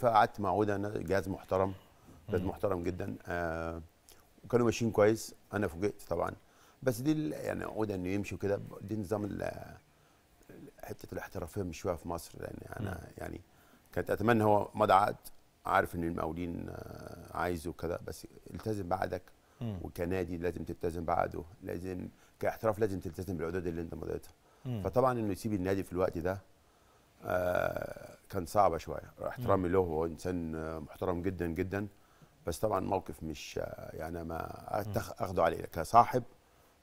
فقعدت مع عوده جهاز محترم جهاز محترم جدا آه وكانوا ماشيين كويس انا فوجئت طبعا بس دي يعني عوده انه يمشي وكده دي نظام حته الاحترافيه مش شويه في مصر لان انا يعني كنت اتمنى هو مضى عقد عارف ان المقاولين آه، عايزه وكذا بس التزم بعدك وكنادي لازم تلتزم بعده لازم كاحتراف لازم تلتزم بالعقود اللي انت مضيتها فطبعا انه يسيب النادي في الوقت ده آه كان صعبه شويه احترامي له هو انسان محترم جدا جدا بس طبعا موقف مش يعني ما اخده عليه كصاحب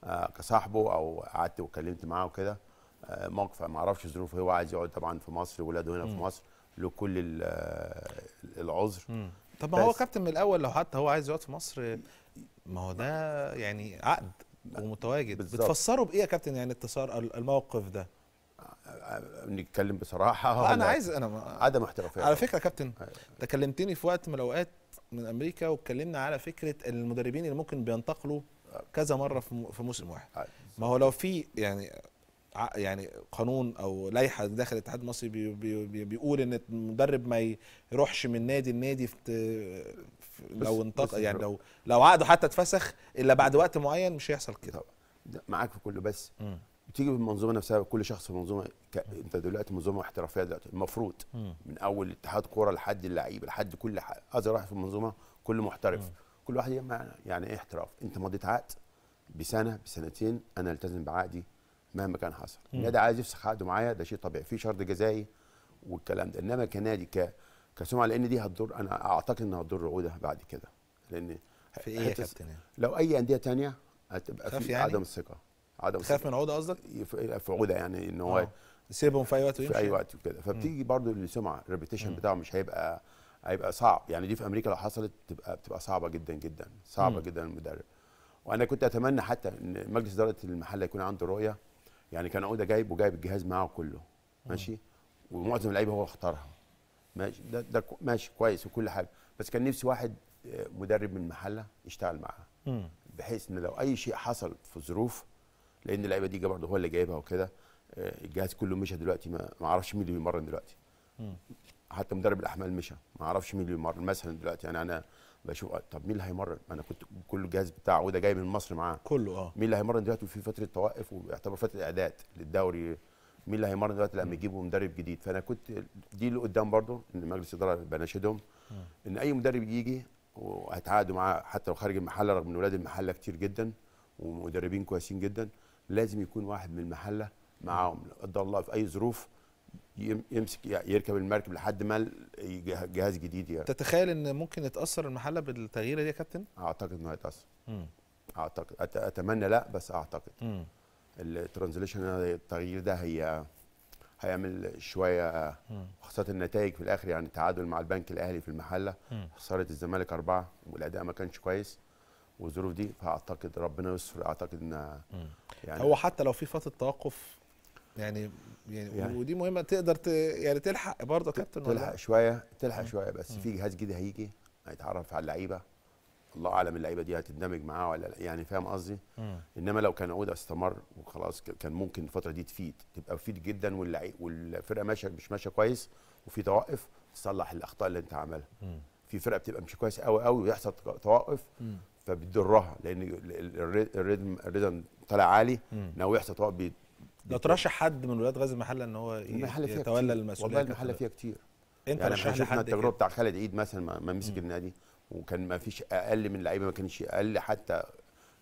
آه، كصاحبه او قعدت واتكلمت معاه وكده آه، موقف ما اعرفش ظروفه هو عايز يقعد طبعا في مصر ولاده هنا في مصر له كل العذر طب ما هو كابتن من الاول لو حتى هو عايز يقعد في مصر ما هو ده يعني عقد ومتواجد بتفسره بايه يا كابتن يعني التصار الموقف ده نتكلم بصراحه انا عايز انا ما... عدم احترافيه على فكره كابتن انت أيوة. كلمتني في وقت من الاوقات من امريكا واتكلمنا على فكره المدربين اللي ممكن بينتقلوا كذا مره في موسم واحد أيوة. ما هو لو في يعني يعني قانون او لائحه داخل الاتحاد المصري بي بي بيقول ان المدرب ما يروحش من نادي لنادي لو انتقل يعني لو لو عقده حتى اتفسخ الا بعد وقت معين مش هيحصل كده معاك في كله بس بتيجي بالمنظومه نفسها كل شخص في المنظومه ك... انت دلوقتي منظومه احترافيه دلوقتي المفروض من اول اتحاد كوره لحد اللعيبه لحد كل ح... اذر واحد في المنظومه كل محترف م. كل واحد يجمع يعني ايه احتراف انت مضيت عقد بسنه بسنتين انا التزم بعقدي مهما كان حصل النادي عايز يفسخ عقده معايا ده شيء طبيعي في شرط جزائي والكلام ده انما كنادي ك كسمعه لان دي هتضر انا اعتقد انها هتضر عقودها بعد كده لان في ايه يا كابتن لو اي انديه ثانيه هتبقى في يعني؟ عدم الثقه عدم تخاف من عودة قصدك؟ في عودة يعني ان هو آه. يسيبهم في اي وقت ويمشي في اي وقت وكده فبتيجي برضو السمعه الريبيتيشن بتاعه مش هيبقى هيبقى صعب يعني دي في امريكا لو حصلت بتبقى بتبقى صعبه جدا جدا صعبه جدا المدرب وانا كنت اتمنى حتى ان مجلس اداره المحله يكون عنده رؤيه يعني كان عوده جايب وجايب الجهاز معاه كله ماشي ومعظم اللعيبه هو اختارها ماشي ده, ده ماشي كويس وكل حاجه بس كان نفسي واحد آه، مدرب من المحله يشتغل معاه بحيث ان لو اي شيء حصل في ظروف لان اللعيبه دي برضه هو اللي جايبها وكده آه، الجهاز كله مشى دلوقتي ما اعرفش مين اللي بيمرن دلوقتي م. حتى مدرب الاحمال مشى ما اعرفش مين اللي بيمرن مثلا دلوقتي يعني انا بشوف آه، طب مين اللي هيمرن انا كنت كل الجهاز بتاع وده جاي من مصر معاه كله اه مين اللي هيمرن دلوقتي في فتره توقف ويعتبر فتره اعداد للدوري مين اللي هيمرن دلوقتي لما يجيبوا مدرب جديد فانا كنت دي اللي قدام برضه ان مجلس الاداره بناشدهم ان اي مدرب يجي وهتعاقدوا معاه حتى لو خارج المحله رغم ان اولاد المحله كتير جدا ومدربين كويسين جدا لازم يكون واحد من المحله معاهم لا قدر الله في اي ظروف يمسك يركب المركب لحد ما جهاز جديد يعني تتخيل ان ممكن يتاثر المحله بالتغييره دي يا كابتن؟ اعتقد انه هيتاثر اعتقد اتمنى لا بس اعتقد الترانزليشن التغيير ده هي هيعمل شويه خاصه النتائج في الاخر يعني التعادل مع البنك الاهلي في المحله خساره الزمالك اربعه والاداء ما كانش كويس والظروف دي فاعتقد ربنا يستر اعتقد ان يعني هو حتى لو في فتره توقف يعني يعني, يعني ودي مهمه تقدر ت... يعني تلحق برضه كابتن تلحق ولا؟ شويه تلحق مم. شويه بس مم. في جهاز جديد هيجي هيتعرف على اللعيبه الله اعلم اللعيبه دي هتندمج معاه ولا لا يعني فاهم قصدي انما لو كان عوده استمر وخلاص كان ممكن الفتره دي تفيد تبقى مفيد جدا واللعيب والفرقه ماشيه مش ماشيه كويس وفي توقف تصلح الاخطاء اللي انت عملها في فرقه بتبقى مش كويسه قوي قوي ويحصل توقف فبتضرها لان الريتم الريتم طالع عالي لو يحصل توقف بي لو ترشح حد من ولاد غازي المحله ان هو يتولى المسؤوليه والله المحله فيها كتير انت يعني رشحت حد التجربه يعني. بتاع خالد عيد مثلا ما مسك النادي وكان ما فيش اقل من اللعيبه ما كانش اقل حتى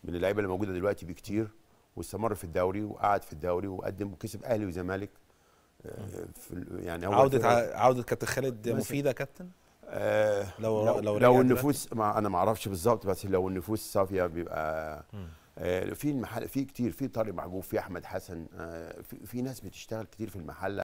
من اللعيبه اللي موجوده دلوقتي بكتير واستمر في الدوري وقعد في الدوري وقدم وكسب اهلي وزمالك آه، في يعني عوده عوده كابتن خالد مفيده كابتن آه، لو لو, لو, النفوس ما انا ما اعرفش بالظبط بس لو النفوس صافيه بيبقى آه في المحل في كتير في طارق معجوب في احمد حسن آه في, في ناس بتشتغل كتير في المحله